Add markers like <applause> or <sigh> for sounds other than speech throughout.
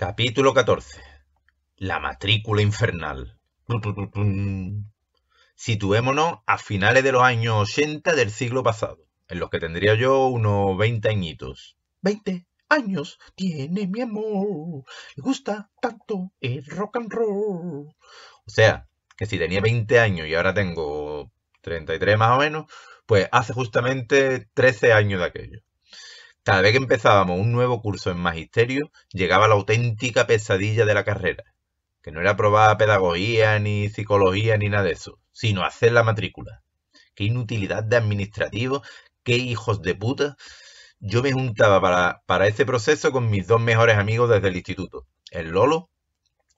Capítulo 14. La matrícula infernal. Situémonos a finales de los años 80 del siglo pasado, en los que tendría yo unos 20 añitos. 20 años tiene mi amor, le gusta tanto el rock and roll. O sea, que si tenía 20 años y ahora tengo 33 más o menos, pues hace justamente 13 años de aquello. Cada vez que empezábamos un nuevo curso en magisterio, llegaba la auténtica pesadilla de la carrera, que no era probar pedagogía, ni psicología, ni nada de eso, sino hacer la matrícula. Qué inutilidad de administrativo, qué hijos de puta. Yo me juntaba para, para ese proceso con mis dos mejores amigos desde el instituto, el Lolo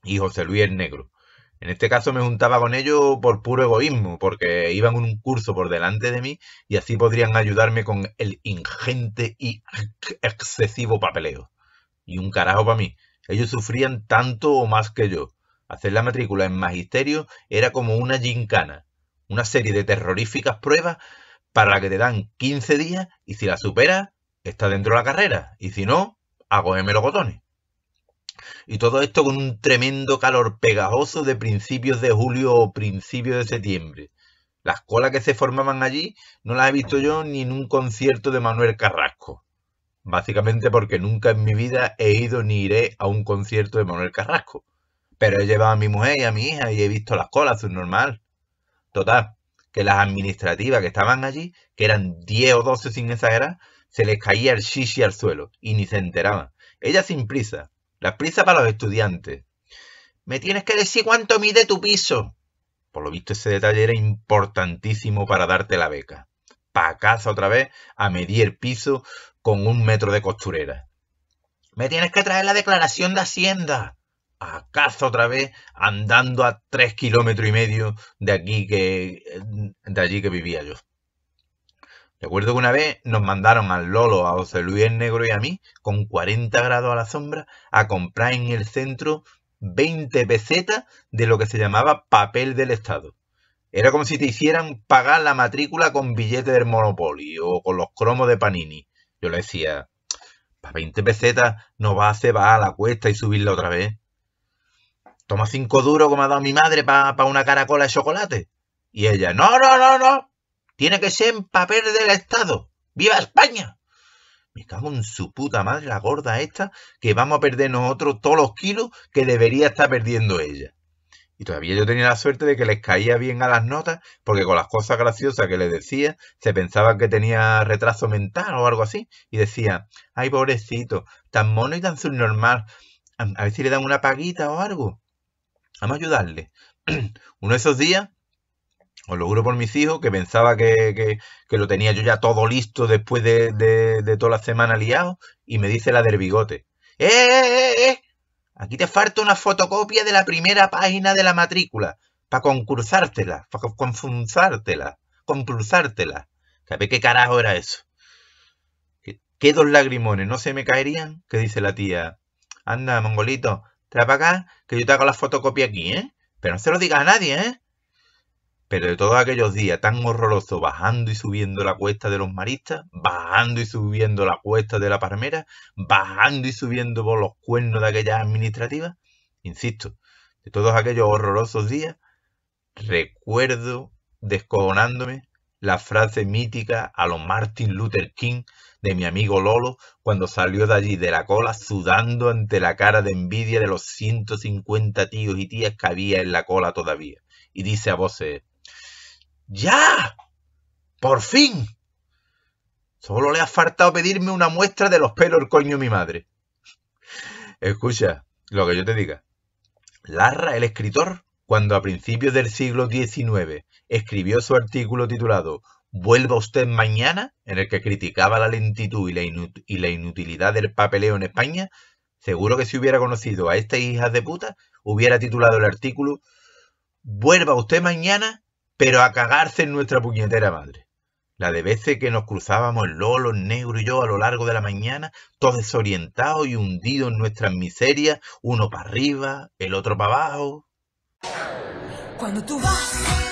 y José Luis el Negro. En este caso me juntaba con ellos por puro egoísmo, porque iban un curso por delante de mí y así podrían ayudarme con el ingente y excesivo papeleo. Y un carajo para mí. Ellos sufrían tanto o más que yo. Hacer la matrícula en magisterio era como una gincana, una serie de terroríficas pruebas para las que te dan 15 días y si la superas, está dentro de la carrera. Y si no, hago emerogotones. Y todo esto con un tremendo calor pegajoso de principios de julio o principios de septiembre. Las colas que se formaban allí no las he visto yo ni en un concierto de Manuel Carrasco. Básicamente porque nunca en mi vida he ido ni iré a un concierto de Manuel Carrasco. Pero he llevado a mi mujer y a mi hija y he visto las colas, es normal. Total, que las administrativas que estaban allí, que eran 10 o 12 sin era, se les caía el shishi al suelo y ni se enteraban. Ella sin prisa, la prisa para los estudiantes. Me tienes que decir cuánto mide tu piso. Por lo visto ese detalle era importantísimo para darte la beca. Pa' casa otra vez a medir el piso con un metro de costurera. Me tienes que traer la declaración de Hacienda. A otra vez andando a tres kilómetros y medio de aquí que de allí que vivía yo. Recuerdo que una vez nos mandaron al Lolo, a José Luis Negro y a mí, con 40 grados a la sombra, a comprar en el centro 20 pesetas de lo que se llamaba papel del Estado. Era como si te hicieran pagar la matrícula con billete del monopolio o con los cromos de Panini. Yo le decía, para 20 pesetas no va a va a la cuesta y subirla otra vez. Toma cinco duros como ha dado mi madre para una caracola de chocolate. Y ella, no, no, no, no, tiene que ser en papel del Estado. ¡Viva España! Me cago en su puta madre la gorda esta que vamos a perder nosotros todos los kilos que debería estar perdiendo ella. Y todavía yo tenía la suerte de que les caía bien a las notas, porque con las cosas graciosas que le decía, se pensaba que tenía retraso mental o algo así. Y decía, ay pobrecito, tan mono y tan subnormal. A, a ver si le dan una paguita o algo. Vamos a ayudarle. <clears throat> Uno de esos días os lo juro por mis hijos, que pensaba que, lo tenía yo ya todo listo después de, toda la semana liado, y me dice la del bigote. Eh, ¡Eh, eh, eh, Aquí te falta una fotocopia de la primera página de la matrícula, para concursártela, para confunzártela, concursártela. ¿Sabes qué carajo era eso? ¿Qué dos lagrimones no se me caerían? ¿Qué dice la tía. Anda, mongolito, trae acá, que yo te hago la fotocopia aquí, ¿eh? Pero no se lo diga a nadie, ¿eh? Pero de todos aquellos días tan horrorosos, bajando y subiendo la cuesta de los maristas, bajando y subiendo la cuesta de la palmera, bajando y subiendo por los cuernos de aquellas administrativas, insisto, de todos aquellos horrorosos días, recuerdo descojonándome la frase mítica a los Martin Luther King de mi amigo Lolo cuando salió de allí de la cola sudando ante la cara de envidia de los 150 tíos y tías que había en la cola todavía. Y dice a voces, ya, por fin. Solo le ha faltado pedirme una muestra de los pelos coño mi madre. Escucha, lo que yo te diga. Larra, el escritor, cuando a principios del siglo XIX escribió su artículo titulado Vuelva usted mañana, en el que criticaba la lentitud y la, y la, inutilidad del papeleo en España, seguro que si hubiera conocido a esta hija de puta, hubiera titulado el artículo Vuelva usted mañana pero a cagarse en nuestra puñetera madre. La de veces que nos cruzábamos el Lolo, Negro y yo a lo largo de la mañana, todos desorientados y hundidos en nuestras miserias, uno para arriba, el otro para abajo. Cuando tú vas